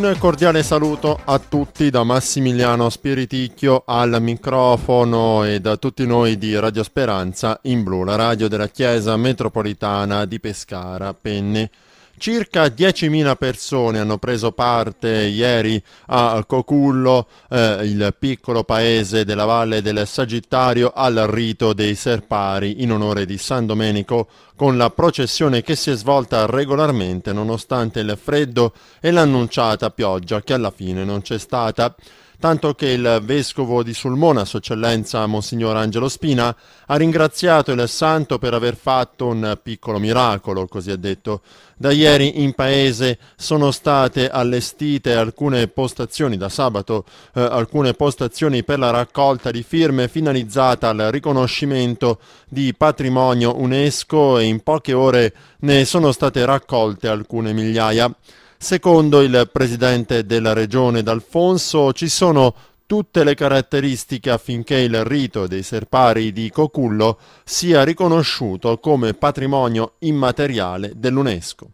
Un cordiale saluto a tutti da Massimiliano Spiriticchio al microfono e da tutti noi di Radio Speranza in blu, la radio della Chiesa Metropolitana di Pescara, Penne. Circa 10.000 persone hanno preso parte ieri a Cocullo, eh, il piccolo paese della Valle del Sagittario, al rito dei Serpari in onore di San Domenico, con la processione che si è svolta regolarmente nonostante il freddo e l'annunciata pioggia che alla fine non c'è stata tanto che il vescovo di Sulmona, Sua Eccellenza Monsignor Angelo Spina, ha ringraziato il santo per aver fatto un piccolo miracolo, così ha detto. Da ieri in paese sono state allestite alcune postazioni, da sabato eh, alcune postazioni per la raccolta di firme finalizzata al riconoscimento di patrimonio UNESCO e in poche ore ne sono state raccolte alcune migliaia. Secondo il presidente della regione D'Alfonso ci sono tutte le caratteristiche affinché il rito dei serpari di Cocullo sia riconosciuto come patrimonio immateriale dell'UNESCO.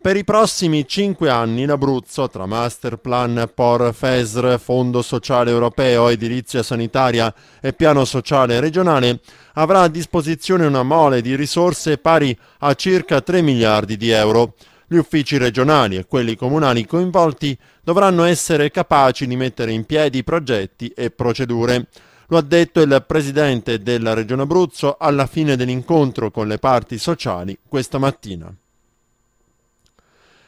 Per i prossimi cinque anni l'Abruzzo, tra Masterplan, POR, FESR, Fondo Sociale Europeo, Edilizia Sanitaria e Piano Sociale Regionale, avrà a disposizione una mole di risorse pari a circa 3 miliardi di euro, gli uffici regionali e quelli comunali coinvolti dovranno essere capaci di mettere in piedi progetti e procedure. Lo ha detto il presidente della Regione Abruzzo alla fine dell'incontro con le parti sociali questa mattina.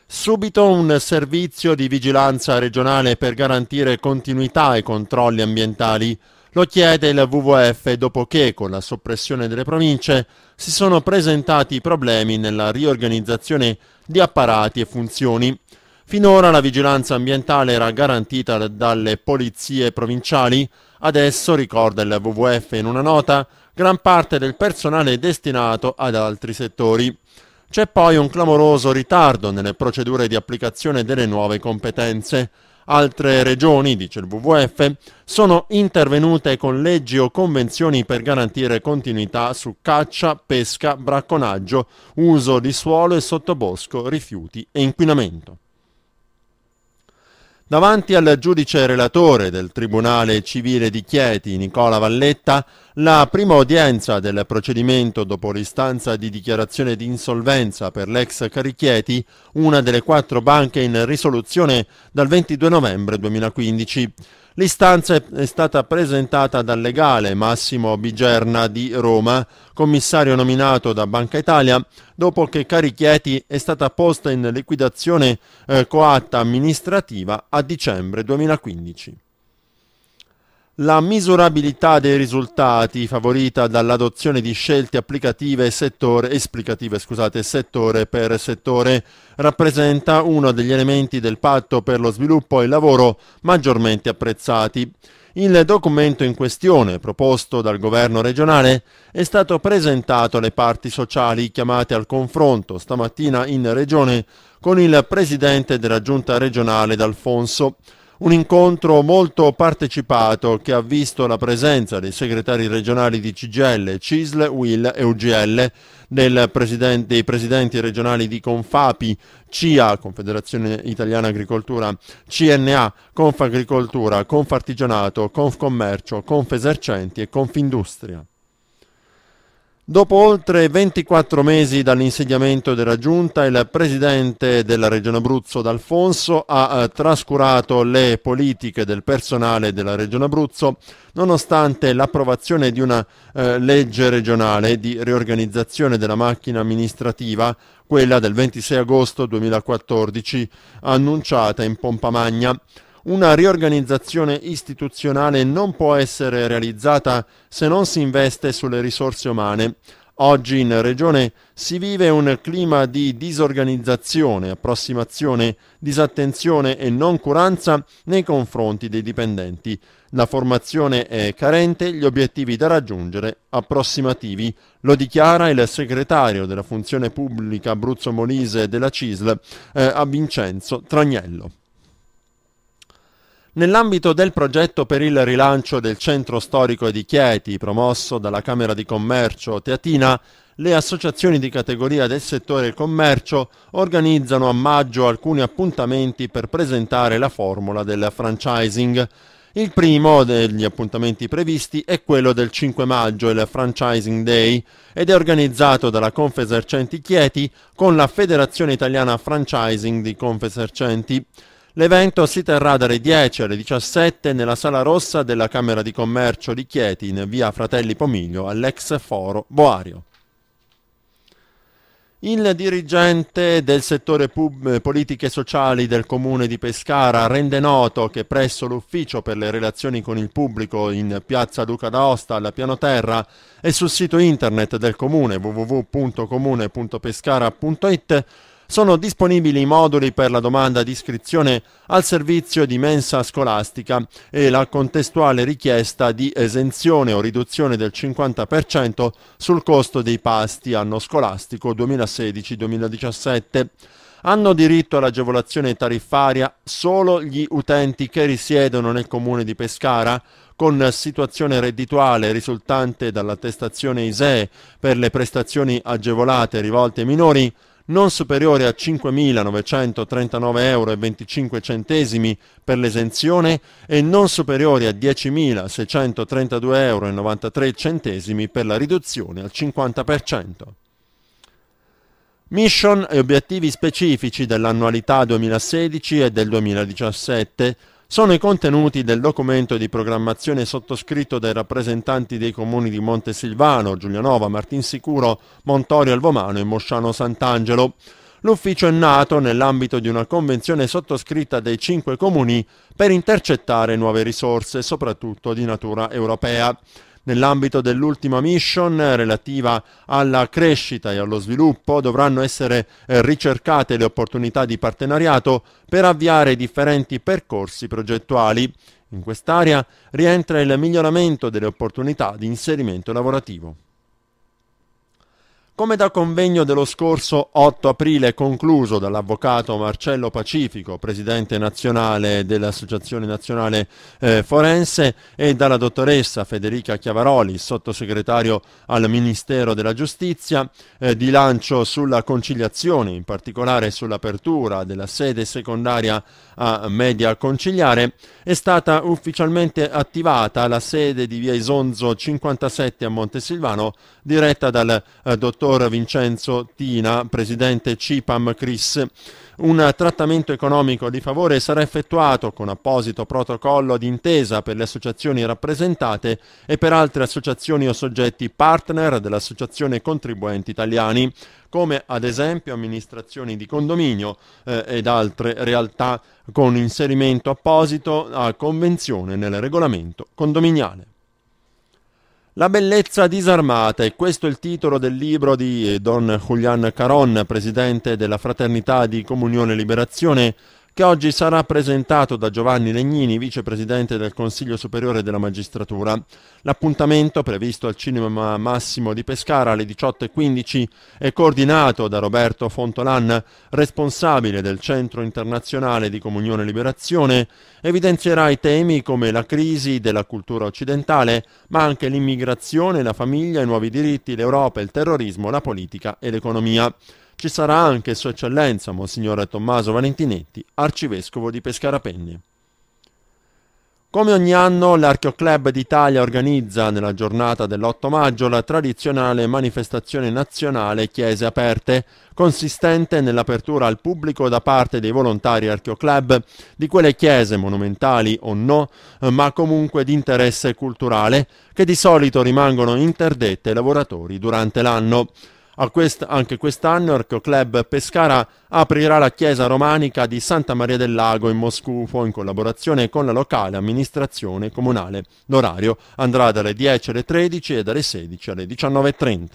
Subito un servizio di vigilanza regionale per garantire continuità ai controlli ambientali. Lo chiede il WWF dopo che, con la soppressione delle province, si sono presentati problemi nella riorganizzazione di apparati e funzioni. Finora la vigilanza ambientale era garantita dalle polizie provinciali, adesso, ricorda il WWF in una nota, gran parte del personale è destinato ad altri settori. C'è poi un clamoroso ritardo nelle procedure di applicazione delle nuove competenze. Altre regioni, dice il WWF, sono intervenute con leggi o convenzioni per garantire continuità su caccia, pesca, bracconaggio, uso di suolo e sottobosco, rifiuti e inquinamento. Davanti al giudice relatore del Tribunale Civile di Chieti, Nicola Valletta, la prima udienza del procedimento dopo l'istanza di dichiarazione di insolvenza per l'ex Carichieti, una delle quattro banche in risoluzione dal 22 novembre 2015. L'istanza è stata presentata dal legale Massimo Bigerna di Roma, commissario nominato da Banca Italia, dopo che Carichieti è stata posta in liquidazione eh, coatta amministrativa a dicembre 2015. La misurabilità dei risultati, favorita dall'adozione di scelte applicative settore, esplicative scusate, settore per settore, rappresenta uno degli elementi del patto per lo sviluppo e il lavoro maggiormente apprezzati. Il documento in questione, proposto dal governo regionale, è stato presentato alle parti sociali chiamate al confronto stamattina in regione con il presidente della giunta regionale D'Alfonso. Un incontro molto partecipato che ha visto la presenza dei segretari regionali di CGL, CISL, UIL e UGL, presidente, dei presidenti regionali di Confapi, CIA, Confederazione Italiana Agricoltura, CNA, Confagricoltura, Confartigianato, Confcommercio, Confesercenti e Confindustria. Dopo oltre 24 mesi dall'insediamento della Giunta, il presidente della Regione Abruzzo D'Alfonso ha eh, trascurato le politiche del personale della Regione Abruzzo, nonostante l'approvazione di una eh, legge regionale di riorganizzazione della macchina amministrativa, quella del 26 agosto 2014, annunciata in pompa magna. Una riorganizzazione istituzionale non può essere realizzata se non si investe sulle risorse umane. Oggi in Regione si vive un clima di disorganizzazione, approssimazione, disattenzione e noncuranza nei confronti dei dipendenti. La formazione è carente, gli obiettivi da raggiungere approssimativi. Lo dichiara il segretario della funzione pubblica Abruzzo Molise della CISL eh, a Vincenzo Tragnello. Nell'ambito del progetto per il rilancio del centro storico di Chieti, promosso dalla Camera di Commercio Teatina, le associazioni di categoria del settore commercio organizzano a maggio alcuni appuntamenti per presentare la formula del franchising. Il primo degli appuntamenti previsti è quello del 5 maggio, il Franchising Day, ed è organizzato dalla Confesercenti Chieti con la Federazione Italiana Franchising di Confesercenti. L'evento si terrà dalle 10 alle 17 nella Sala Rossa della Camera di Commercio di Chieti in via Fratelli Pomiglio all'ex foro Boario. Il dirigente del settore pub- politiche sociali del comune di Pescara rende noto che presso l'ufficio per le relazioni con il pubblico in piazza Duca d'Aosta alla piano terra e sul sito internet del comune www.comune.pescara.it sono disponibili i moduli per la domanda di iscrizione al servizio di mensa scolastica e la contestuale richiesta di esenzione o riduzione del 50% sul costo dei pasti anno scolastico 2016-2017 hanno diritto all'agevolazione tariffaria solo gli utenti che risiedono nel comune di Pescara con situazione reddituale risultante dall'attestazione ISEE per le prestazioni agevolate rivolte ai minori non superiore a 5.939,25 euro per l'esenzione e non superiori a 10.632,93 euro per la riduzione al 50%. Mission e obiettivi specifici dell'annualità 2016 e del 2017 sono i contenuti del documento di programmazione sottoscritto dai rappresentanti dei comuni di Montesilvano, Giulianova, Martinsicuro, Montorio Alvomano e Mosciano Sant'Angelo. L'ufficio è nato nell'ambito di una convenzione sottoscritta dai cinque comuni per intercettare nuove risorse, soprattutto di natura europea nell'ambito dell'ultima mission relativa alla crescita e allo sviluppo dovranno essere eh, ricercate le opportunità di partenariato per avviare differenti percorsi progettuali. In quest'area rientra il miglioramento delle opportunità di inserimento lavorativo. Come da convegno dello scorso 8 aprile concluso dall'avvocato Marcello Pacifico, presidente nazionale dell'Associazione Nazionale eh, Forense, e dalla dottoressa Federica Chiavaroli, sottosegretario al Ministero della Giustizia, eh, di lancio sulla conciliazione, in particolare sull'apertura della sede secondaria a media conciliare, è stata ufficialmente attivata la sede di via Isonzo 57 a Montesilvano, diretta dal eh, dottor dottor Vincenzo Tina, presidente CIPAM CRIS. Un trattamento economico di favore sarà effettuato con apposito protocollo d'intesa per le associazioni rappresentate e per altre associazioni o soggetti partner dell'Associazione Contribuenti Italiani, come ad esempio amministrazioni di condominio eh, ed altre realtà con inserimento apposito a convenzione nel regolamento condominiale. La bellezza disarmata, e questo è il titolo del libro di Don Julian Caron, presidente della Fraternità di Comunione e Liberazione, che oggi sarà presentato da Giovanni Legnini, vicepresidente del Consiglio Superiore della Magistratura. L'appuntamento, previsto al Cinema Massimo di Pescara alle 18.15, è coordinato da Roberto Fontolan, responsabile del Centro Internazionale di Comunione e Liberazione, evidenzierà i temi come la crisi della cultura occidentale, ma anche l'immigrazione, la famiglia, i nuovi diritti, l'Europa, il terrorismo, la politica e l'economia ci sarà anche Sua Eccellenza Monsignore Tommaso Valentinetti, arcivescovo di Pescara Penni. Come ogni anno, l'Archeo Club d'Italia organizza nella giornata dell'8 maggio la tradizionale manifestazione nazionale Chiese Aperte, consistente nell'apertura al pubblico da parte dei volontari Archeo Club di quelle chiese monumentali o no, ma comunque di interesse culturale, che di solito rimangono interdette ai lavoratori durante l'anno. Quest, anche quest'anno Arco Club Pescara aprirà la chiesa romanica di Santa Maria del Lago in Moscufo in collaborazione con la locale amministrazione comunale. L'orario andrà dalle 10 alle 13 e dalle 16 alle 19.30.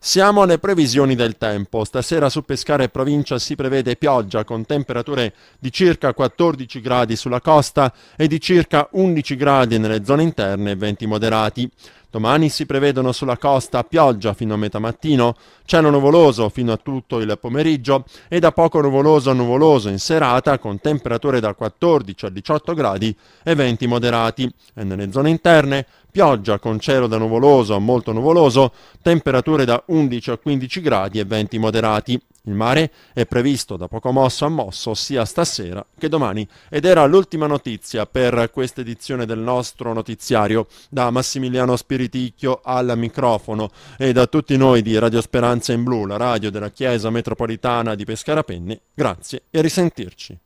Siamo alle previsioni del tempo. Stasera su Pescara e provincia si prevede pioggia con temperature di circa 14 gradi sulla costa e di circa 11 gradi nelle zone interne e venti moderati. Domani si prevedono sulla costa pioggia fino a metà mattino, cielo nuvoloso fino a tutto il pomeriggio e da poco nuvoloso a nuvoloso in serata con temperature da 14 a 18 gradi e venti moderati. E nelle zone interne pioggia con cielo da nuvoloso a molto nuvoloso, temperature da 11 a 15 gradi e venti moderati. Il mare è previsto da poco mosso a mosso sia stasera che domani ed era l'ultima notizia per questa edizione del nostro notiziario da Massimiliano Spiriticchio al microfono e da tutti noi di Radio Speranza in Blu, la radio della Chiesa Metropolitana di Pescara Penne. Grazie e risentirci.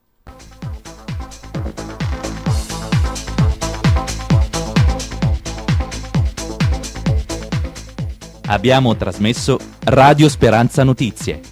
Abbiamo trasmesso Radio Speranza Notizie